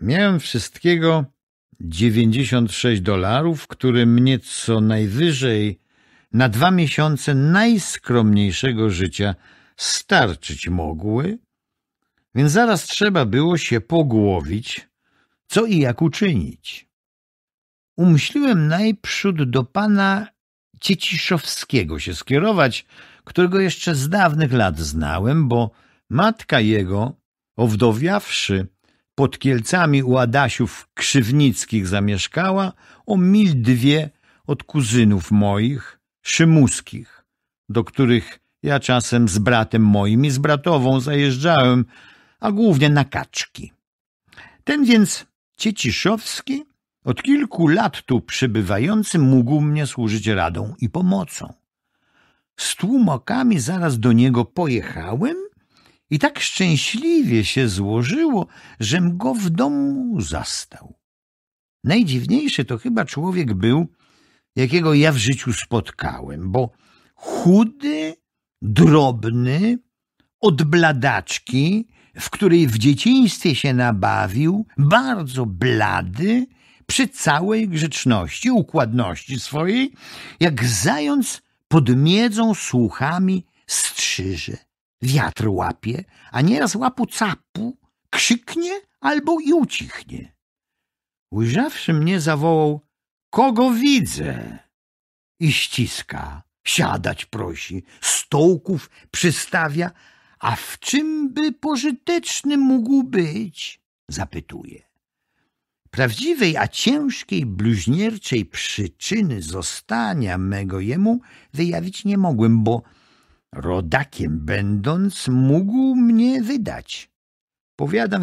Miałem wszystkiego 96 dolarów, które mnie co najwyżej na dwa miesiące najskromniejszego życia starczyć mogły, więc zaraz trzeba było się pogłowić, co i jak uczynić. Umyśliłem najprzód do pana Cieciszowskiego się skierować, którego jeszcze z dawnych lat znałem, bo matka jego, owdowiawszy, pod Kielcami u Adasiów Krzywnickich zamieszkała, o mil dwie od kuzynów moich, szymuskich, do których ja czasem z bratem moim i z bratową zajeżdżałem, a głównie na kaczki. Ten więc Cieciszowski, od kilku lat tu przybywający, mógł mnie służyć radą i pomocą. Z tłumokami zaraz do niego pojechałem – i tak szczęśliwie się złożyło, żem go w domu zastał. Najdziwniejszy to chyba człowiek był, jakiego ja w życiu spotkałem, bo chudy, drobny, od bladaczki, w której w dzieciństwie się nabawił, bardzo blady, przy całej grzeczności, układności swojej, jak zając pod miedzą słuchami strzyże wiatr łapie, a nieraz łapu capu krzyknie albo i ucichnie. Ujrzawszy mnie zawołał, kogo widzę? I ściska, siadać prosi, stołków przystawia, a w czym by pożyteczny mógł być? Zapytuje. Prawdziwej, a ciężkiej, bluźnierczej przyczyny zostania mego jemu wyjawić nie mogłem, bo rodakiem będąc, mógł mnie wydać. Powiadam